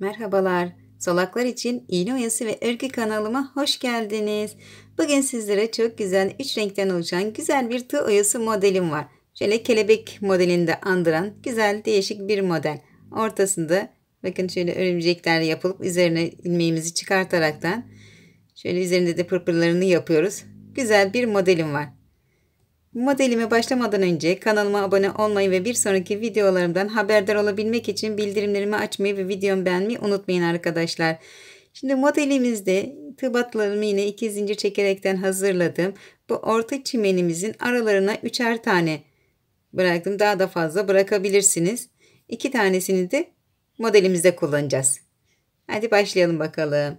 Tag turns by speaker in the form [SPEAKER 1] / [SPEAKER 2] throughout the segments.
[SPEAKER 1] Merhabalar, Solaklar için iğne oyası ve örgü kanalıma hoş geldiniz. Bugün sizlere çok güzel, üç renkten oluşan güzel bir tığ oyası modelim var. Şöyle kelebek modelini de andıran güzel, değişik bir model. Ortasında bakın şöyle örümcekler yapılıp üzerine ilmeğimizi çıkartaraktan şöyle üzerinde de pırpırlarını yapıyoruz. Güzel bir modelim var. Modelime başlamadan önce kanalıma abone olmayı ve bir sonraki videolarımdan haberdar olabilmek için bildirimlerimi açmayı ve videomu beğenmeyi unutmayın arkadaşlar. Şimdi modelimizde tıbatlarımı yine iki zincir çekerekten hazırladım. Bu orta çimenimizin aralarına üçer tane bıraktım. Daha da fazla bırakabilirsiniz. İki tanesini de modelimizde kullanacağız. Hadi başlayalım bakalım.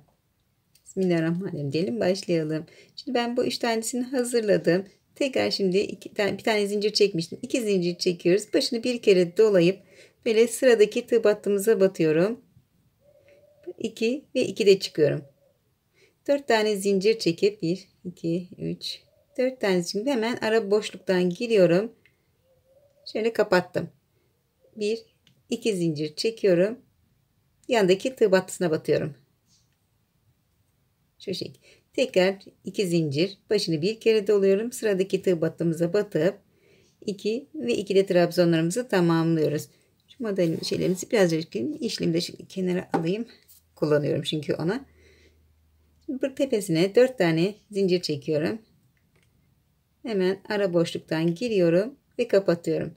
[SPEAKER 1] Bismillahirrahmanirrahim diyelim başlayalım. Şimdi ben bu üç tanesini hazırladım. Tekrar şimdi iki tane, bir tane zincir çekmiştim. İki zincir çekiyoruz. Başını bir kere dolayıp böyle sıradaki tığ battığımıza batıyorum. 2 ve 2 de çıkıyorum. 4 tane zincir çekip 1, 2, 3, 4 tane zincir hemen ara boşluktan giriyorum. Şöyle kapattım. 1, 2 zincir çekiyorum. Yandaki tığ battısına batıyorum. Şu şekilde. Tekrar 2 zincir başını bir kere doluyorum. Sıradaki tığ battığımıza batıp 2 ve 2 de trabzonlarımızı tamamlıyoruz. Şu modelin şeylerimizi birazcık de şimdi kenara alayım. Kullanıyorum çünkü ona. Şimdi tepesine 4 tane zincir çekiyorum. Hemen ara boşluktan giriyorum ve kapatıyorum.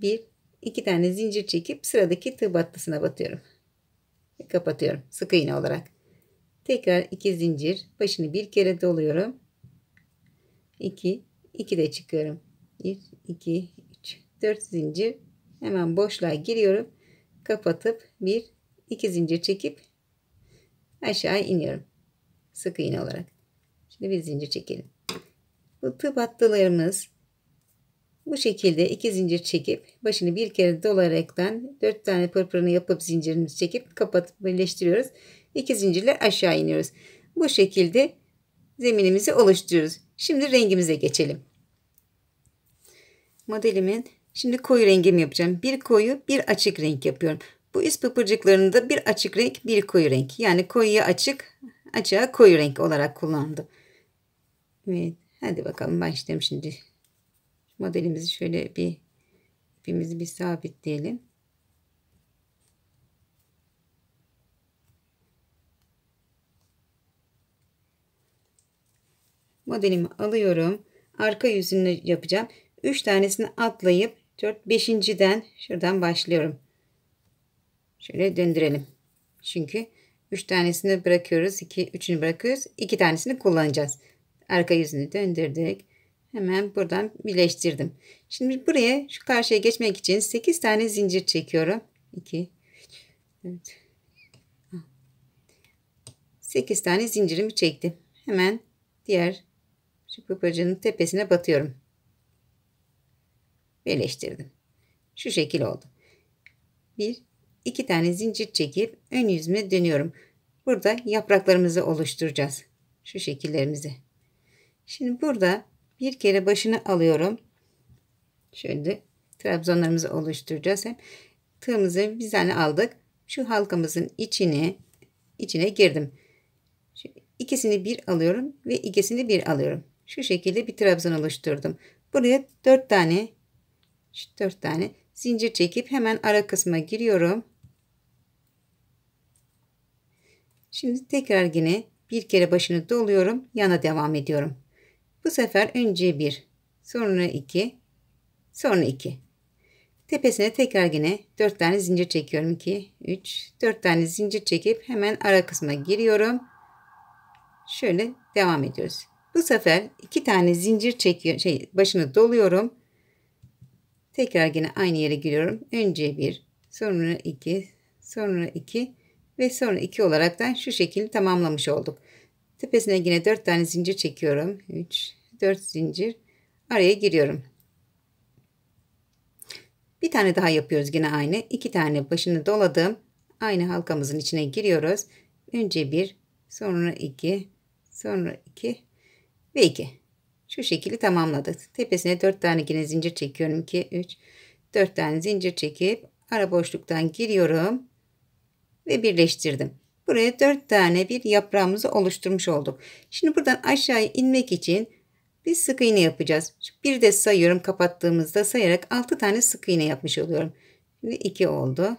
[SPEAKER 1] 1 2 tane zincir çekip sıradaki tığ battısına batıyorum. Ve kapatıyorum sık iğne olarak. Tekrar iki zincir. Başını bir kere doluyorum. 2, 2 de çıkıyorum. 1, 2, 3, 4 zincir. Hemen boşluğa giriyorum. Kapatıp 1, 2 zincir çekip aşağı iniyorum. Sık iğne olarak. Şimdi bir zincir çekelim. Bu tıp attılarımız bu şekilde 2 zincir çekip başını bir kere dolaraktan 4 tane pırpırını yapıp zincirimizi çekip kapatıp birleştiriyoruz. 2 zincirle aşağı iniyoruz. Bu şekilde zeminimizi oluşturuyoruz. Şimdi rengimize geçelim. Modelimin şimdi koyu rengimi yapacağım. Bir koyu bir açık renk yapıyorum. Bu üst pıpırcıklarında bir açık renk bir koyu renk. Yani koyuya açık açığa koyu renk olarak kullandım. Evet hadi bakalım başlayalım şimdi. Modelimizi şöyle bir ipimizi bir sabitleyelim. modelimi alıyorum. Arka yüzünü yapacağım. 3 tanesini atlayıp 4 5.'den şuradan başlıyorum. Şöyle döndürelim. Çünkü 3 tanesini bırakıyoruz. 2 3'ünü bırakıyoruz. 2 tanesini kullanacağız. Arka yüzünü döndürdük. Hemen buradan birleştirdim. Şimdi buraya şu karşıya geçmek için 8 tane zincir çekiyorum. 2 4 8 tane zincirimi çektim. Hemen diğer Çıkıp bacının tepesine batıyorum. Birleştirdim. Şu şekil oldu. Bir, iki tane zincir çekip ön yüzüme dönüyorum. Burada yapraklarımızı oluşturacağız. Şu şekillerimizi. Şimdi burada bir kere başını alıyorum. Şöyle trabzonlarımızı oluşturacağız. Hem tığımızı bir tane aldık. Şu halkamızın içine içine girdim. Şimdi ikisini bir alıyorum ve ikisini bir alıyorum. Şu şekilde bir trabzan oluşturdum. Buraya 4 tane 4 tane zincir çekip hemen ara kısma giriyorum. Şimdi tekrar yine bir kere başını doluyorum. Yana devam ediyorum. Bu sefer önce 1, sonra 2, sonra 2. Tepesine tekrar yine 4 tane zincir çekiyorum. 2, 3, 4 tane zincir çekip hemen ara kısma giriyorum. Şöyle devam ediyoruz. Bu sefer iki tane zincir çekiyorum şey, başına doluyorum. Tekrar yine aynı yere giriyorum. Önce bir, sonra iki, sonra iki ve sonra iki olarak da şu şekilde tamamlamış olduk. Tepesine yine dört tane zincir çekiyorum. Üç, dört zincir. Araya giriyorum. Bir tane daha yapıyoruz yine aynı. İki tane başını doladım aynı halkamızın içine giriyoruz. Önce bir, sonra iki, sonra iki ve 2. Şu şekilde tamamladık. Tepesine 4 tane yine zincir çekiyorum. 2, 3, 4 tane zincir çekip ara boşluktan giriyorum ve birleştirdim. Buraya 4 tane bir yaprağımızı oluşturmuş olduk. Şimdi buradan aşağıya inmek için bir sık iğne yapacağız. Bir de sayıyorum kapattığımızda sayarak 6 tane sık iğne yapmış oluyorum. Şimdi 2 oldu.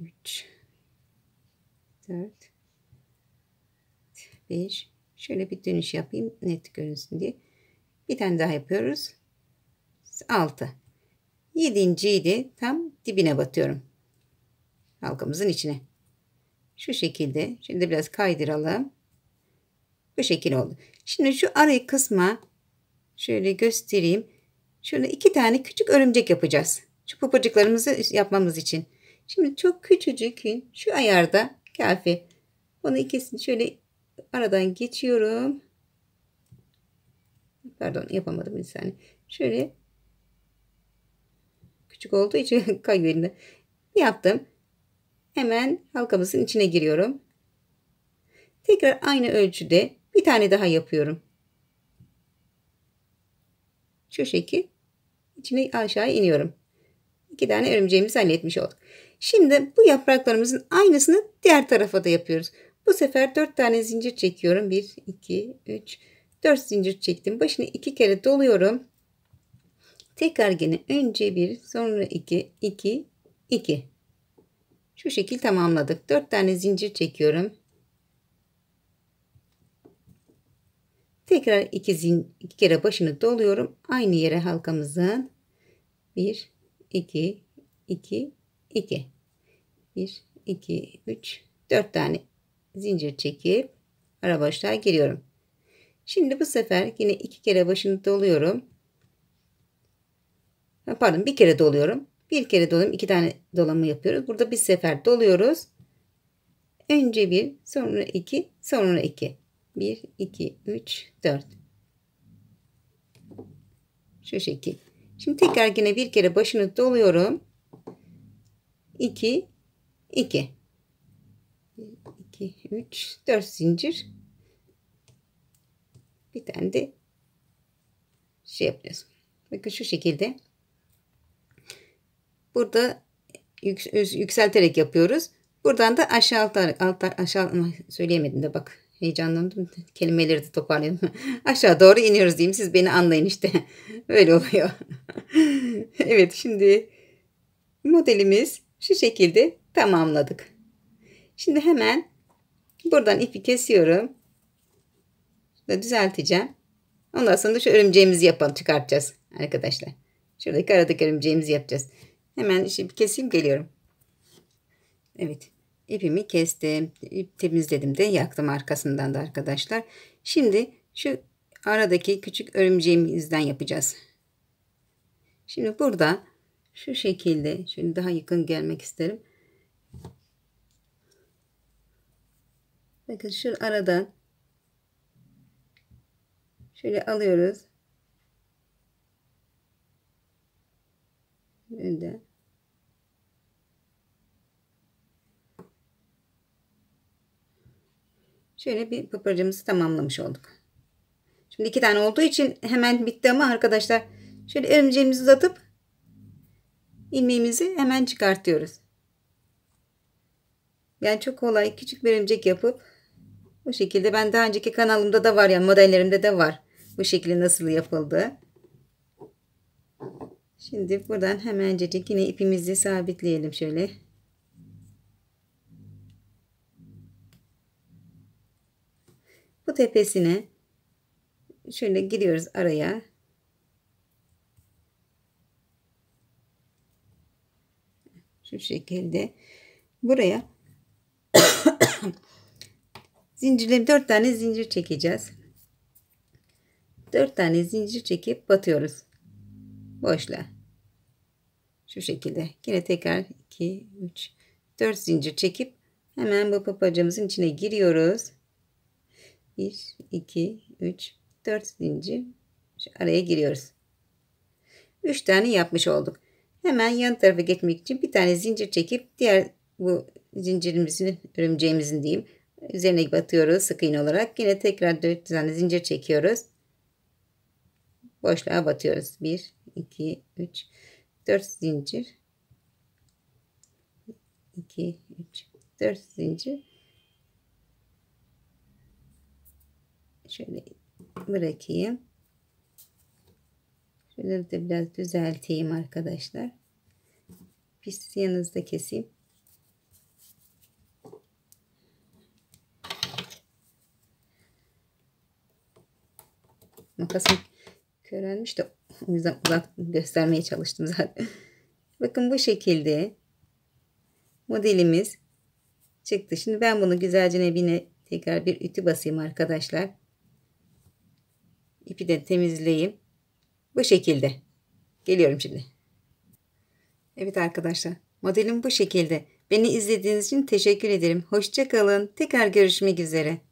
[SPEAKER 1] 3 4 5 Şöyle bir dönüş yapayım net görünsün diye. Bir tane daha yapıyoruz. 6. 7.yi de tam dibine batıyorum. Halkamızın içine. Şu şekilde. Şimdi biraz kaydıralım. Bu şekil oldu. Şimdi şu arayı kısma şöyle göstereyim. Şöyle iki tane küçük örümcek yapacağız. Şu pupacıklarımızı yapmamız için. Şimdi çok küçücük şu ayarda kafi. Bunu ikisini şöyle aradan geçiyorum. Pardon yapamadım bir saniye. Şöyle küçük olduğu için kayıyor elinde. Yaptım. Hemen halkamızın içine giriyorum. Tekrar aynı ölçüde bir tane daha yapıyorum. Şu şekil içine aşağı iniyorum. İki tane örümceğimizi halletmiş olduk. Şimdi bu yapraklarımızın aynısını diğer tarafa da yapıyoruz. Bu sefer 4 tane zincir çekiyorum. 1, 2, 3, 4 zincir çektim. Başını 2 kere doluyorum. Tekrar gene önce 1, sonra 2, 2, 2. Şu şekil tamamladık. 4 tane zincir çekiyorum. Tekrar 2 zin, iki kere başını doluyorum. Aynı yere halkamızın 1 2 2 2 1 2 3 4 tane zincir çekip ara boşluğa giriyorum. Şimdi bu sefer yine iki kere başını doluyorum. Pardon bir kere doluyorum. Bir kere doluyorum. iki tane dolamı yapıyoruz. Burada bir sefer doluyoruz. Önce bir sonra iki sonra iki. Bir iki üç dört. Şu şekil. Şimdi tekrar yine bir kere başını doluyorum. İki, iki. 2 3 4 zincir bir tane de şey yapacağız. Bakın şu şekilde burada yükselterek yapıyoruz. Buradan da aşağı altarak altar aşağı söyleyemedim de bak heyecanlandım kelimeleri de toparlayayım. aşağı doğru iniyoruz diyeyim siz beni anlayın işte. Böyle oluyor. evet şimdi modelimiz şu şekilde tamamladık. Şimdi hemen Buradan ipi kesiyorum. Şurada düzelteceğim. Ondan sonra şu örümceğimizi yapalım çıkartacağız arkadaşlar. Şuradaki aradaki örümceğimizi yapacağız. Hemen şimdi keseyim geliyorum. Evet ipimi kestim. İp temizledim de yaktım arkasından da arkadaşlar. Şimdi şu aradaki küçük örümceğimizden yapacağız. Şimdi burada şu şekilde şimdi daha yakın gelmek isterim. Bakın şu aradan şöyle alıyoruz. Önden. Şöyle bir pıpırcımızı tamamlamış olduk. Şimdi iki tane olduğu için hemen bitti ama arkadaşlar şöyle örümceğimizi uzatıp ilmeğimizi hemen çıkartıyoruz. Yani çok kolay küçük bir örümcek yapıp bu şekilde ben daha önceki kanalımda da var yani modellerimde de var. Bu şekilde nasıl yapıldı. Şimdi buradan hemencecik yine ipimizi sabitleyelim şöyle. Bu tepesine şöyle giriyoruz araya. Şu şekilde. Buraya zincirlerim dört tane zincir çekeceğiz. Dört tane zincir çekip batıyoruz. Boşla. Şu şekilde. Yine tekrar 2 3 4 zincir çekip hemen bu papacamızın içine giriyoruz. 1 2 3 4 zincir araya giriyoruz. 3 tane yapmış olduk. Hemen yan tarafa geçmek için bir tane zincir çekip diğer bu zincirimizin örümceğimizin diyeyim Üzerine batıyoruz sık iğne olarak. Yine tekrar 4 tane zincir çekiyoruz. Boşluğa batıyoruz. 1, 2, 3, 4 zincir. 2, 3, 4 zincir. Şöyle bırakayım. Şunları da biraz düzelteyim arkadaşlar. Pis yanınızda keseyim. makasım körelmiş de o yüzden uzak göstermeye çalıştım zaten. Bakın bu şekilde modelimiz çıktı. Şimdi ben bunu güzelce nebine tekrar bir ütü basayım arkadaşlar. İpi de temizleyeyim. Bu şekilde. Geliyorum şimdi. Evet arkadaşlar modelim bu şekilde. Beni izlediğiniz için teşekkür ederim. Hoşçakalın. Tekrar görüşmek üzere.